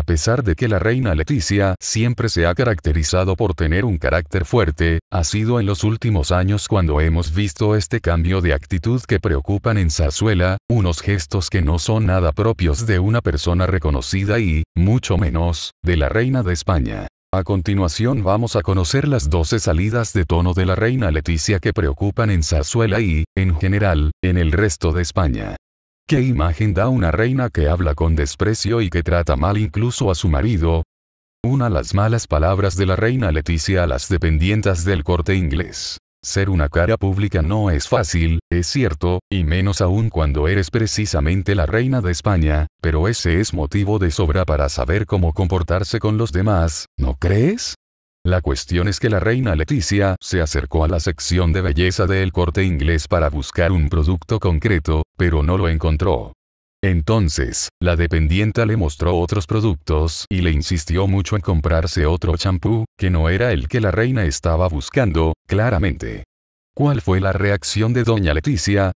A pesar de que la reina Leticia siempre se ha caracterizado por tener un carácter fuerte, ha sido en los últimos años cuando hemos visto este cambio de actitud que preocupan en Zarzuela, unos gestos que no son nada propios de una persona reconocida y, mucho menos, de la reina de España. A continuación vamos a conocer las 12 salidas de tono de la reina Leticia que preocupan en Zarzuela y, en general, en el resto de España. ¿Qué imagen da una reina que habla con desprecio y que trata mal incluso a su marido? Una las malas palabras de la reina Leticia a las dependientas del corte inglés. Ser una cara pública no es fácil, es cierto, y menos aún cuando eres precisamente la reina de España, pero ese es motivo de sobra para saber cómo comportarse con los demás, ¿no crees? La cuestión es que la reina Leticia se acercó a la sección de belleza del corte inglés para buscar un producto concreto, pero no lo encontró. Entonces, la dependienta le mostró otros productos y le insistió mucho en comprarse otro champú, que no era el que la reina estaba buscando, claramente. ¿Cuál fue la reacción de doña Leticia?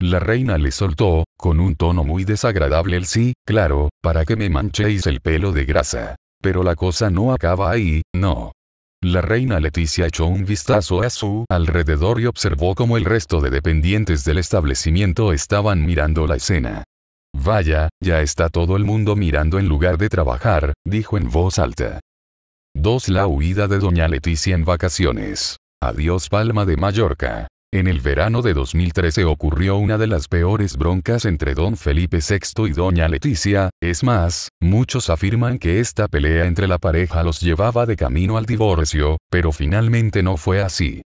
La reina le soltó, con un tono muy desagradable el sí, claro, para que me manchéis el pelo de grasa. Pero la cosa no acaba ahí, no. La reina Leticia echó un vistazo a su alrededor y observó cómo el resto de dependientes del establecimiento estaban mirando la escena. Vaya, ya está todo el mundo mirando en lugar de trabajar, dijo en voz alta. 2. La huida de doña Leticia en vacaciones. Adiós Palma de Mallorca. En el verano de 2013 ocurrió una de las peores broncas entre don Felipe VI y doña Leticia, es más, muchos afirman que esta pelea entre la pareja los llevaba de camino al divorcio, pero finalmente no fue así.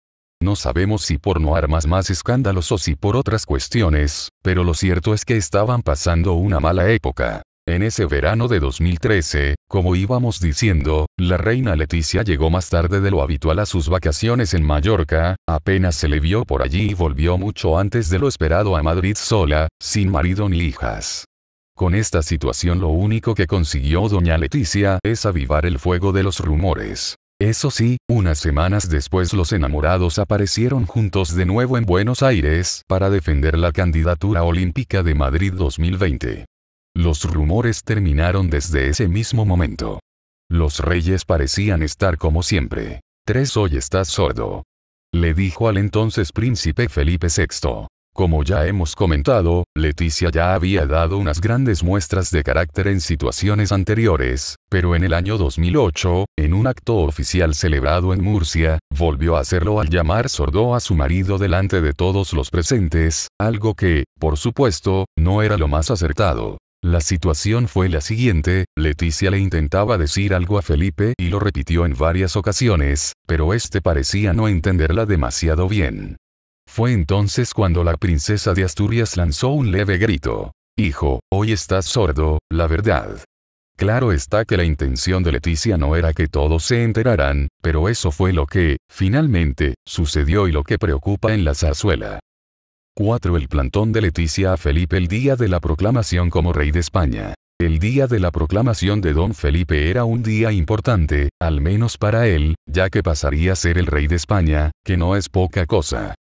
No sabemos si por no armas más escándalos o si por otras cuestiones, pero lo cierto es que estaban pasando una mala época. En ese verano de 2013, como íbamos diciendo, la reina Leticia llegó más tarde de lo habitual a sus vacaciones en Mallorca, apenas se le vio por allí y volvió mucho antes de lo esperado a Madrid sola, sin marido ni hijas. Con esta situación lo único que consiguió doña Leticia es avivar el fuego de los rumores. Eso sí, unas semanas después los enamorados aparecieron juntos de nuevo en Buenos Aires para defender la candidatura olímpica de Madrid 2020. Los rumores terminaron desde ese mismo momento. Los reyes parecían estar como siempre. Tres hoy estás sordo. Le dijo al entonces príncipe Felipe VI. Como ya hemos comentado, Leticia ya había dado unas grandes muestras de carácter en situaciones anteriores, pero en el año 2008, en un acto oficial celebrado en Murcia, volvió a hacerlo al llamar sordo a su marido delante de todos los presentes, algo que, por supuesto, no era lo más acertado. La situación fue la siguiente, Leticia le intentaba decir algo a Felipe y lo repitió en varias ocasiones, pero este parecía no entenderla demasiado bien. Fue entonces cuando la princesa de Asturias lanzó un leve grito. Hijo, hoy estás sordo, la verdad. Claro está que la intención de Leticia no era que todos se enteraran, pero eso fue lo que, finalmente, sucedió y lo que preocupa en la zarzuela. 4. El plantón de Leticia a Felipe el día de la proclamación como rey de España. El día de la proclamación de don Felipe era un día importante, al menos para él, ya que pasaría a ser el rey de España, que no es poca cosa.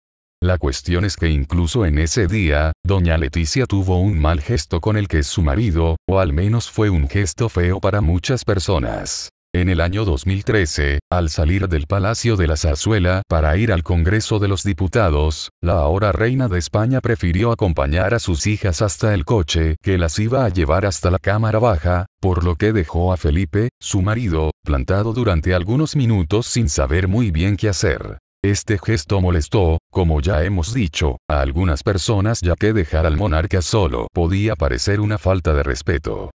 La cuestión es que incluso en ese día, doña Leticia tuvo un mal gesto con el que es su marido, o al menos fue un gesto feo para muchas personas. En el año 2013, al salir del Palacio de la Zarzuela para ir al Congreso de los Diputados, la ahora reina de España prefirió acompañar a sus hijas hasta el coche que las iba a llevar hasta la Cámara Baja, por lo que dejó a Felipe, su marido, plantado durante algunos minutos sin saber muy bien qué hacer. Este gesto molestó, como ya hemos dicho, a algunas personas ya que dejar al monarca solo podía parecer una falta de respeto.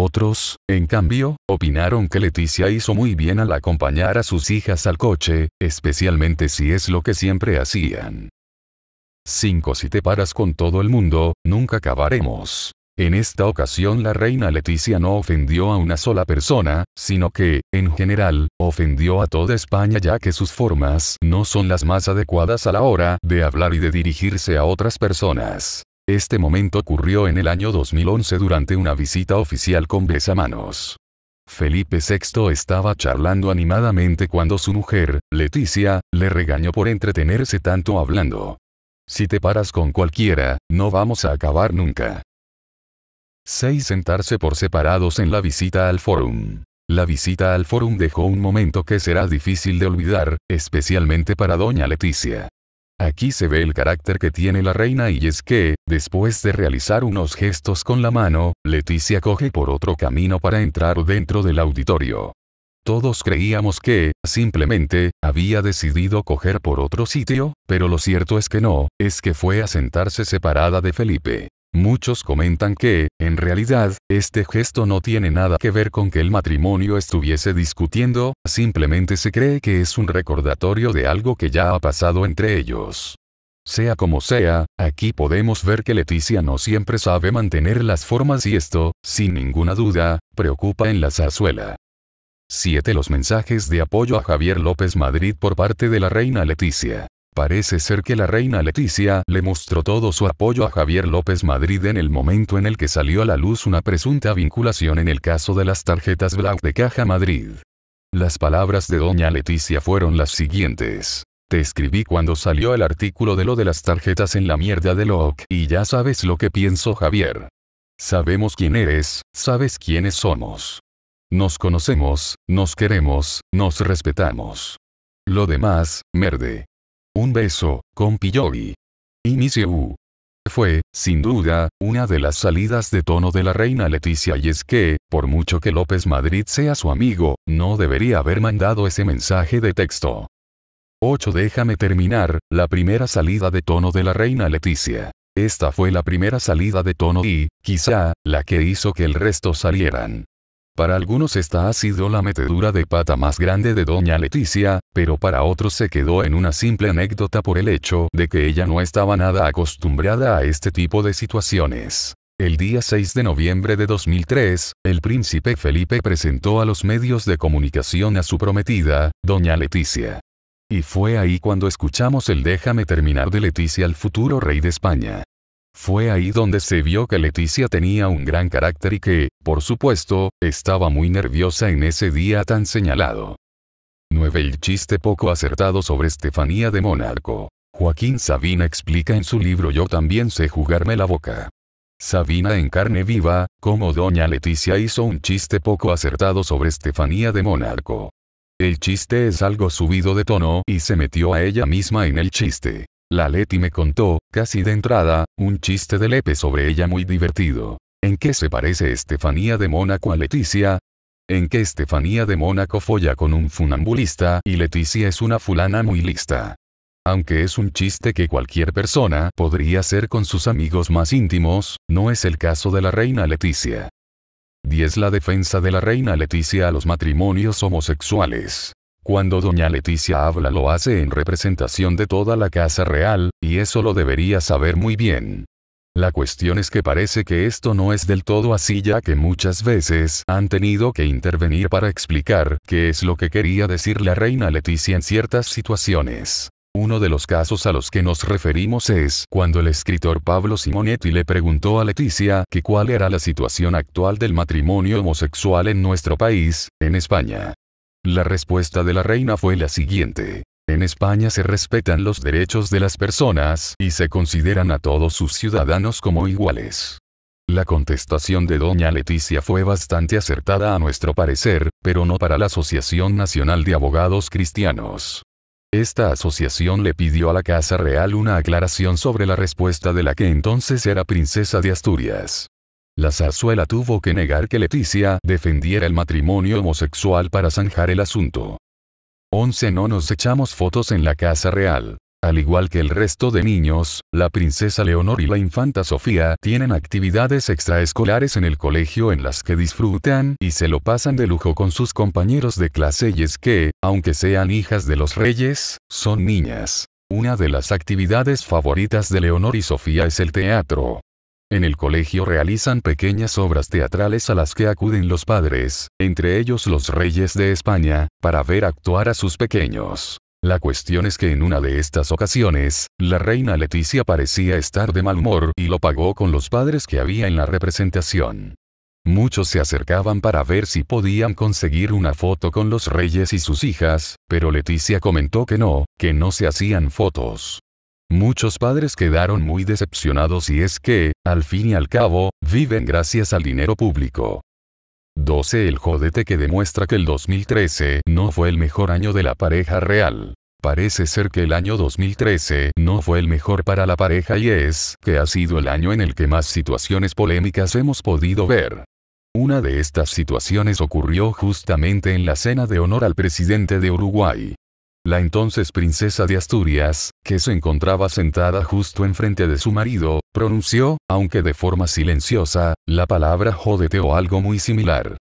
Otros, en cambio, opinaron que Leticia hizo muy bien al acompañar a sus hijas al coche, especialmente si es lo que siempre hacían. 5. Si te paras con todo el mundo, nunca acabaremos. En esta ocasión la reina Leticia no ofendió a una sola persona, sino que, en general, ofendió a toda España ya que sus formas no son las más adecuadas a la hora de hablar y de dirigirse a otras personas. Este momento ocurrió en el año 2011 durante una visita oficial con besamanos. Felipe VI estaba charlando animadamente cuando su mujer, Leticia, le regañó por entretenerse tanto hablando. Si te paras con cualquiera, no vamos a acabar nunca. 6. Sentarse por separados en la visita al fórum. La visita al fórum dejó un momento que será difícil de olvidar, especialmente para doña Leticia. Aquí se ve el carácter que tiene la reina y es que, después de realizar unos gestos con la mano, Leticia coge por otro camino para entrar dentro del auditorio. Todos creíamos que, simplemente, había decidido coger por otro sitio, pero lo cierto es que no, es que fue a sentarse separada de Felipe. Muchos comentan que, en realidad, este gesto no tiene nada que ver con que el matrimonio estuviese discutiendo, simplemente se cree que es un recordatorio de algo que ya ha pasado entre ellos. Sea como sea, aquí podemos ver que Leticia no siempre sabe mantener las formas y esto, sin ninguna duda, preocupa en la zarzuela. 7. Los mensajes de apoyo a Javier López Madrid por parte de la reina Leticia. Parece ser que la reina Leticia le mostró todo su apoyo a Javier López Madrid en el momento en el que salió a la luz una presunta vinculación en el caso de las tarjetas Black de Caja Madrid. Las palabras de doña Leticia fueron las siguientes. Te escribí cuando salió el artículo de lo de las tarjetas en la mierda de Locke y ya sabes lo que pienso Javier. Sabemos quién eres, sabes quiénes somos. Nos conocemos, nos queremos, nos respetamos. Lo demás, merde, un beso, con Yogi. Inicio Fue, sin duda, una de las salidas de tono de la reina Leticia y es que, por mucho que López Madrid sea su amigo, no debería haber mandado ese mensaje de texto. 8. Déjame terminar, la primera salida de tono de la reina Leticia. Esta fue la primera salida de tono y, quizá, la que hizo que el resto salieran. Para algunos esta ha sido la metedura de pata más grande de doña Leticia, pero para otros se quedó en una simple anécdota por el hecho de que ella no estaba nada acostumbrada a este tipo de situaciones. El día 6 de noviembre de 2003, el príncipe Felipe presentó a los medios de comunicación a su prometida, doña Leticia. Y fue ahí cuando escuchamos el Déjame terminar de Leticia al futuro rey de España. Fue ahí donde se vio que Leticia tenía un gran carácter y que, por supuesto, estaba muy nerviosa en ese día tan señalado. 9. El chiste poco acertado sobre Estefanía de Monarco. Joaquín Sabina explica en su libro Yo también sé jugarme la boca. Sabina en carne viva, como doña Leticia hizo un chiste poco acertado sobre Estefanía de Monarco. El chiste es algo subido de tono y se metió a ella misma en el chiste. La Leti me contó, casi de entrada, un chiste de Lepe sobre ella muy divertido. ¿En qué se parece Estefanía de Mónaco a Leticia? En que Estefanía de Mónaco folla con un funambulista y Leticia es una fulana muy lista. Aunque es un chiste que cualquier persona podría hacer con sus amigos más íntimos, no es el caso de la reina Leticia. 10. La defensa de la reina Leticia a los matrimonios homosexuales. Cuando doña Leticia habla lo hace en representación de toda la casa real, y eso lo debería saber muy bien. La cuestión es que parece que esto no es del todo así ya que muchas veces han tenido que intervenir para explicar qué es lo que quería decir la reina Leticia en ciertas situaciones. Uno de los casos a los que nos referimos es cuando el escritor Pablo Simonetti le preguntó a Leticia que cuál era la situación actual del matrimonio homosexual en nuestro país, en España. La respuesta de la reina fue la siguiente. En España se respetan los derechos de las personas y se consideran a todos sus ciudadanos como iguales. La contestación de doña Leticia fue bastante acertada a nuestro parecer, pero no para la Asociación Nacional de Abogados Cristianos. Esta asociación le pidió a la Casa Real una aclaración sobre la respuesta de la que entonces era princesa de Asturias. La Zarzuela tuvo que negar que Leticia defendiera el matrimonio homosexual para zanjar el asunto. 11. No nos echamos fotos en la casa real. Al igual que el resto de niños, la princesa Leonor y la infanta Sofía tienen actividades extraescolares en el colegio en las que disfrutan y se lo pasan de lujo con sus compañeros de clase y es que, aunque sean hijas de los reyes, son niñas. Una de las actividades favoritas de Leonor y Sofía es el teatro. En el colegio realizan pequeñas obras teatrales a las que acuden los padres, entre ellos los reyes de España, para ver actuar a sus pequeños. La cuestión es que en una de estas ocasiones, la reina Leticia parecía estar de mal humor y lo pagó con los padres que había en la representación. Muchos se acercaban para ver si podían conseguir una foto con los reyes y sus hijas, pero Leticia comentó que no, que no se hacían fotos. Muchos padres quedaron muy decepcionados y es que, al fin y al cabo, viven gracias al dinero público. 12. El jodete que demuestra que el 2013 no fue el mejor año de la pareja real. Parece ser que el año 2013 no fue el mejor para la pareja y es que ha sido el año en el que más situaciones polémicas hemos podido ver. Una de estas situaciones ocurrió justamente en la cena de honor al presidente de Uruguay. La entonces princesa de Asturias, que se encontraba sentada justo enfrente de su marido, pronunció, aunque de forma silenciosa, la palabra jódete o algo muy similar.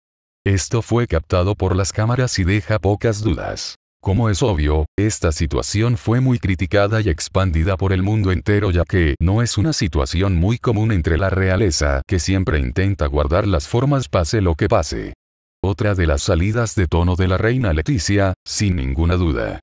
Esto fue captado por las cámaras y deja pocas dudas. Como es obvio, esta situación fue muy criticada y expandida por el mundo entero ya que no es una situación muy común entre la realeza que siempre intenta guardar las formas pase lo que pase. Otra de las salidas de tono de la reina Leticia, sin ninguna duda.